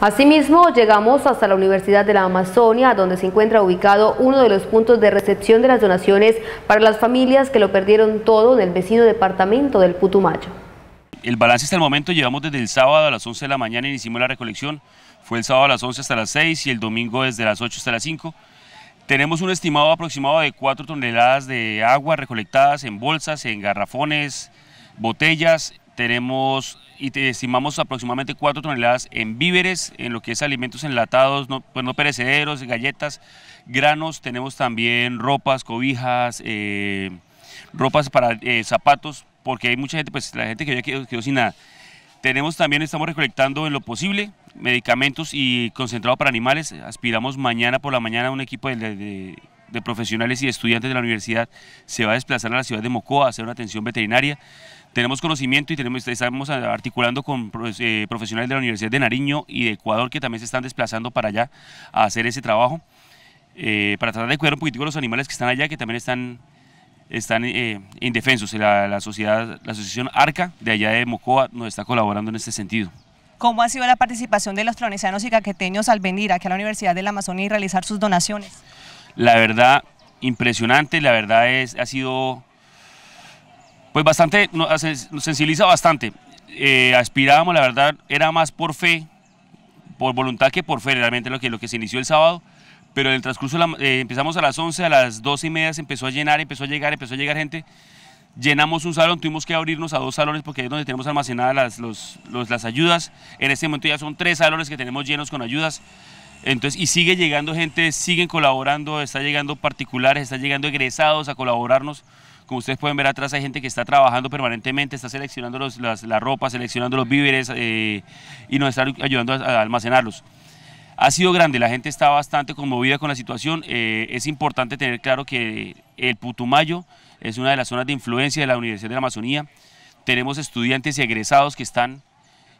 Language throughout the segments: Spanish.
Asimismo, llegamos hasta la Universidad de la Amazonia, donde se encuentra ubicado uno de los puntos de recepción de las donaciones para las familias que lo perdieron todo en el vecino departamento del Putumayo. El balance hasta el momento llevamos desde el sábado a las 11 de la mañana, iniciamos la recolección, fue el sábado a las 11 hasta las 6 y el domingo desde las 8 hasta las 5. Tenemos un estimado aproximado de 4 toneladas de agua recolectadas en bolsas, en garrafones, botellas tenemos y estimamos aproximadamente 4 toneladas en víveres, en lo que es alimentos enlatados, no, pues no perecederos, galletas, granos, tenemos también ropas, cobijas, eh, ropas para eh, zapatos, porque hay mucha gente, pues la gente que ya quedó, sin nada. Tenemos también, estamos recolectando en lo posible medicamentos y concentrado para animales. Aspiramos mañana por la mañana un equipo de de profesionales y estudiantes de la universidad se va a desplazar a la ciudad de Mocoa a hacer una atención veterinaria. Tenemos conocimiento y tenemos, estamos articulando con eh, profesionales de la Universidad de Nariño y de Ecuador que también se están desplazando para allá a hacer ese trabajo, eh, para tratar de cuidar un poquitico los animales que están allá, que también están, están eh, indefensos. La, sociedad, la asociación ARCA de allá de Mocoa nos está colaborando en este sentido. ¿Cómo ha sido la participación de los tronesianos y caqueteños al venir aquí a la Universidad de la Amazonia y realizar sus donaciones? la verdad impresionante, la verdad es, ha sido pues bastante, nos sensibiliza bastante. Eh, aspirábamos, la verdad, era más por fe, por voluntad que por fe, realmente lo que, lo que se inició el sábado, pero en el transcurso eh, empezamos a las 11, a las 12 y media se empezó a llenar, empezó a llegar, empezó a llegar gente. Llenamos un salón, tuvimos que abrirnos a dos salones porque es donde tenemos almacenadas las, las ayudas. En este momento ya son tres salones que tenemos llenos con ayudas. Entonces, y sigue llegando gente, siguen colaborando, está llegando particulares, están llegando egresados a colaborarnos. Como ustedes pueden ver atrás hay gente que está trabajando permanentemente, está seleccionando las, la ropa, seleccionando los víveres eh, y nos está ayudando a, almacenarlos. Ha sido grande, la gente está bastante conmovida con la situación. Eh, es importante tener claro que el Putumayo es una de las zonas de influencia de la Universidad de la Amazonía. Tenemos estudiantes y egresados que están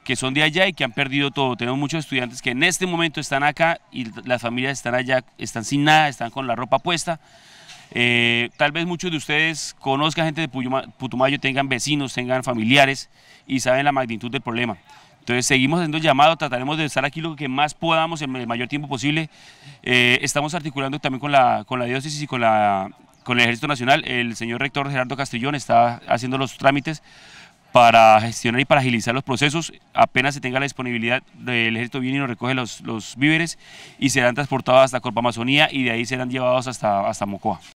que son de allá y que han perdido todo. Tenemos muchos estudiantes que en este momento están acá y las familias están allá, están sin nada, están con la ropa puesta. Eh, tal vez muchos de ustedes conozcan gente de Putumayo, tengan vecinos, tengan familiares y saben la magnitud del problema. Entonces seguimos haciendo el llamado, trataremos de estar aquí lo que más podamos en el mayor tiempo posible. Eh, estamos articulando también con la, con la diócesis y con, la, con el Ejército Nacional. El señor rector Gerardo Castrillón está haciendo los trámites para gestionar y para agilizar los procesos. Apenas se tenga la disponibilidad del ejército viene y nos recoge los, víveres y serán transportados hasta Corpo Amazonía y de ahí serán llevados hasta, hasta Mocoa.